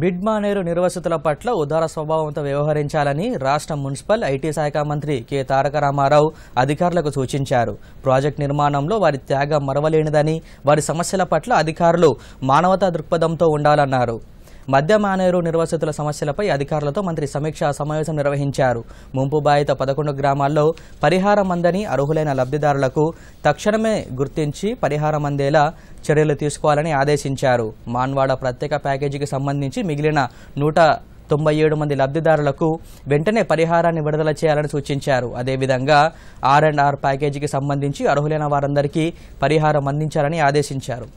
బిడ్మానేరు నిర్వసితుల పట్ల ఉదార స్వభావంతో వ్యవహరించాలని రాష్ట్ర మున్సిపల్ ఐటీ శాఖ మంత్రి కె తారక రామారావు అధికారులకు సూచించారు ప్రాజెక్ట్ నిర్మాణంలో వారి త్యాగం మరవలేనిదని వారి సమస్యల పట్ల అధికారులు మానవతా దృక్పథంతో ఉండాలన్నారు మద్య మానేరు నిర్వాసితుల సమస్యలపై అధికారులతో మంత్రి సమీక్ష సమావేశం నిర్వహించారు ముంపు బాధిత పదకొండు గ్రామాల్లో పరిహారం అందని అర్హులైన లబ్ధిదారులకు తక్షణమే గుర్తించి పరిహారం అందేలా చర్యలు తీసుకోవాలని ఆదేశించారు మాన్వాడ ప్రత్యేక ప్యాకేజీకి సంబంధించి మిగిలిన నూట తొంభై ఏడు మంది లబ్ధిదారులకు వెంటనే పరిహారాన్ని విడుదల చేయాలని సూచించారు అదేవిధంగా ఆర్ అండ్ ఆర్ ప్యాకేజీకి సంబంధించి అర్హులైన వారందరికీ పరిహారం అందించాలని ఆదేశించారు